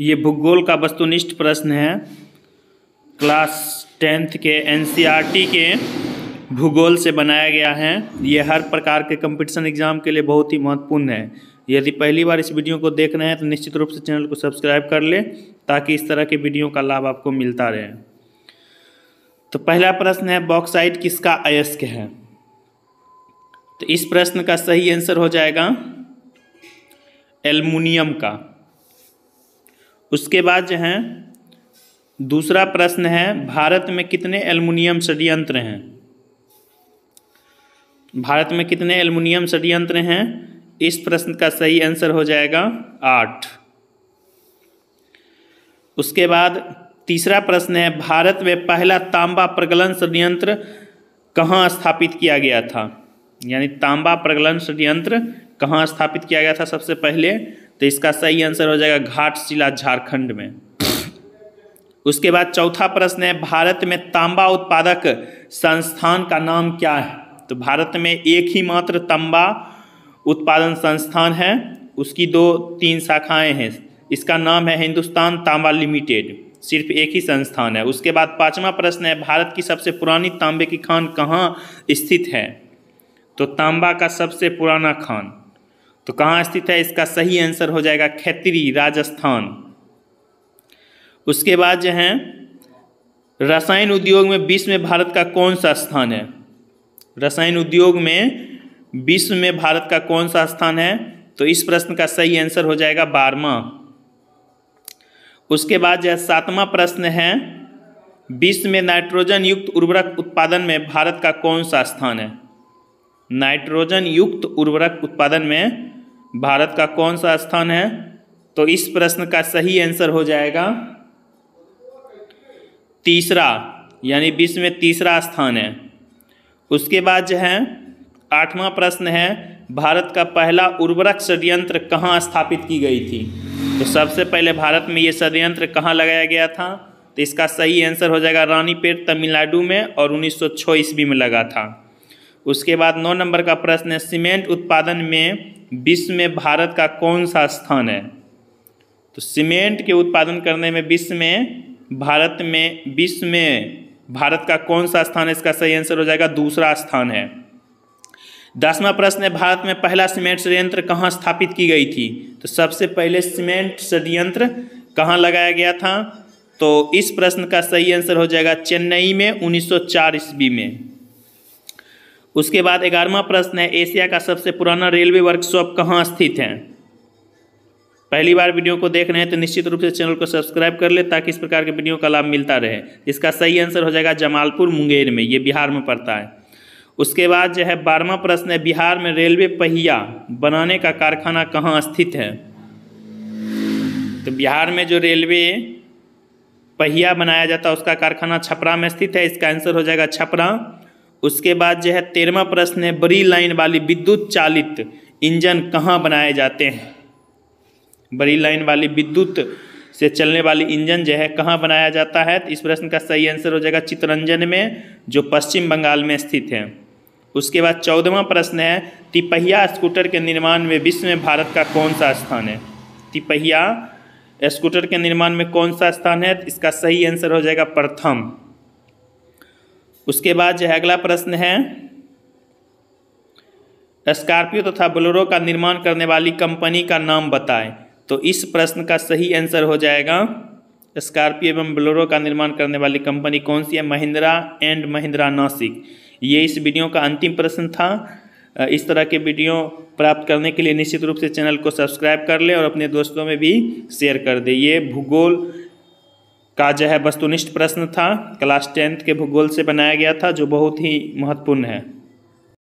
ये भूगोल का वस्तुनिष्ठ प्रश्न है क्लास टेंथ के एनसीईआरटी के भूगोल से बनाया गया है ये हर प्रकार के कंपटीशन एग्जाम के लिए बहुत ही महत्वपूर्ण है यदि पहली बार इस वीडियो को देख रहे हैं तो निश्चित रूप से चैनल को सब्सक्राइब कर लें ताकि इस तरह के वीडियो का लाभ आपको मिलता रहे तो पहला प्रश्न है बॉक्साइट किसका अयस्क है तो इस प्रश्न का सही आंसर हो जाएगा एल्युमिनियम का उसके बाद जो है दूसरा प्रश्न है भारत में कितने एल्युमिनियम षड्यंत्र हैं भारत में कितने एल्युमिनियम षड्यंत्र हैं इस प्रश्न का सही आंसर हो जाएगा आठ उसके बाद तीसरा प्रश्न है भारत में पहला तांबा प्रगलन षड्यंत्र कहाँ स्थापित किया गया था यानी तांबा प्रगलन षड्यंत्र कहाँ स्थापित किया गया था सबसे पहले तो इसका सही आंसर हो जाएगा घाट शिला झारखंड में उसके बाद चौथा प्रश्न है भारत में तांबा उत्पादक संस्थान का नाम क्या है तो भारत में एक ही मात्र तांबा उत्पादन संस्थान है उसकी दो तीन शाखाएं हैं इसका नाम है हिंदुस्तान तांबा लिमिटेड सिर्फ एक ही संस्थान है उसके बाद पांचवा प्रश्न है भारत की सबसे पुरानी तांबे की खान कहाँ स्थित है तो तांबा का सबसे पुराना खान तो कहाँ स्थित है इसका सही आंसर हो जाएगा खेतरी राजस्थान उसके बाद जो है रसायन उद्योग में विश्व में भारत का कौन सा स्थान है रसायन उद्योग में विश्व में भारत का कौन सा स्थान है तो इस प्रश्न का सही आंसर हो जाएगा बारवा उसके बाद जो सातवां प्रश्न है विश्व में नाइट्रोजन युक्त उर्वरक उत्पादन में भारत का कौन सा स्थान है नाइट्रोजन युक्त उर्वरक उत्पादन में भारत का कौन सा स्थान है तो इस प्रश्न का सही आंसर हो जाएगा तीसरा यानी विश्व में तीसरा स्थान है उसके बाद जो है आठवां प्रश्न है भारत का पहला उर्वरक षड्यंत्र कहाँ स्थापित की गई थी तो सबसे पहले भारत में ये षडयंत्र कहाँ लगाया गया था तो इसका सही आंसर हो जाएगा रानीपेट तमिलनाडु में और उन्नीस सौ ईस्वी में लगा था उसके बाद नौ नंबर का प्रश्न है सीमेंट उत्पादन में विश्व में भारत का कौन सा स्थान है तो सीमेंट के उत्पादन करने में विश्व में भारत में विश्व में भारत का कौन सा स्थान है इसका सही आंसर हो जाएगा दूसरा स्थान है दसवां प्रश्न है भारत में पहला सीमेंट षडयंत्र कहाँ स्थापित की गई थी तो सबसे पहले सीमेंट षडयंत्र कहाँ लगाया गया था तो इस प्रश्न का सही आंसर हो जाएगा चेन्नई में 1904 ईस्वी में उसके बाद ग्यारहवा प्रश्न है एशिया का सबसे पुराना रेलवे वर्कशॉप कहाँ स्थित है पहली बार वीडियो को देख रहे हैं तो निश्चित रूप से चैनल को सब्सक्राइब कर ले ताकि इस प्रकार के वीडियो का लाभ मिलता रहे इसका सही आंसर हो जाएगा जमालपुर मुंगेर में ये बिहार में पड़ता है उसके बाद जो है बारहवा प्रश्न है बिहार में रेलवे पहिया बनाने का कारखाना कहाँ स्थित है तो बिहार में जो रेलवे पहिया बनाया जाता है उसका कारखाना छपरा में स्थित है इसका आंसर हो जाएगा छपरा उसके बाद जो है तेरहवा प्रश्न है बड़ी लाइन वाली विद्युत चालित इंजन कहाँ बनाए जाते हैं बड़ी लाइन वाली विद्युत से चलने वाली इंजन जो है कहाँ बनाया जाता है तो इस प्रश्न का सही आंसर हो जाएगा चितरंजन में जो पश्चिम बंगाल में स्थित है उसके बाद चौदहवा प्रश्न है तिपहिया स्कूटर के निर्माण में विश्व में भारत का कौन सा स्थान है तिपहिया स्कूटर के निर्माण में कौन सा स्थान है तो इसका सही आंसर हो जाएगा प्रथम उसके बाद जो है अगला प्रश्न है स्कॉर्पियो तथा तो बोलेरो का निर्माण करने वाली कंपनी का नाम बताएं तो इस प्रश्न का सही आंसर हो जाएगा स्कॉर्पियो एवं बोलेरो का निर्माण करने वाली कंपनी कौन सी है महिंद्रा एंड महिंद्रा नासिक ये इस वीडियो का अंतिम प्रश्न था इस तरह के वीडियो प्राप्त करने के लिए निश्चित रूप से चैनल को सब्सक्राइब कर लें और अपने दोस्तों में भी शेयर कर दें ये भूगोल का जो है वस्तुनिष्ठ प्रश्न था क्लास टेंथ के भूगोल से बनाया गया था जो बहुत ही महत्वपूर्ण है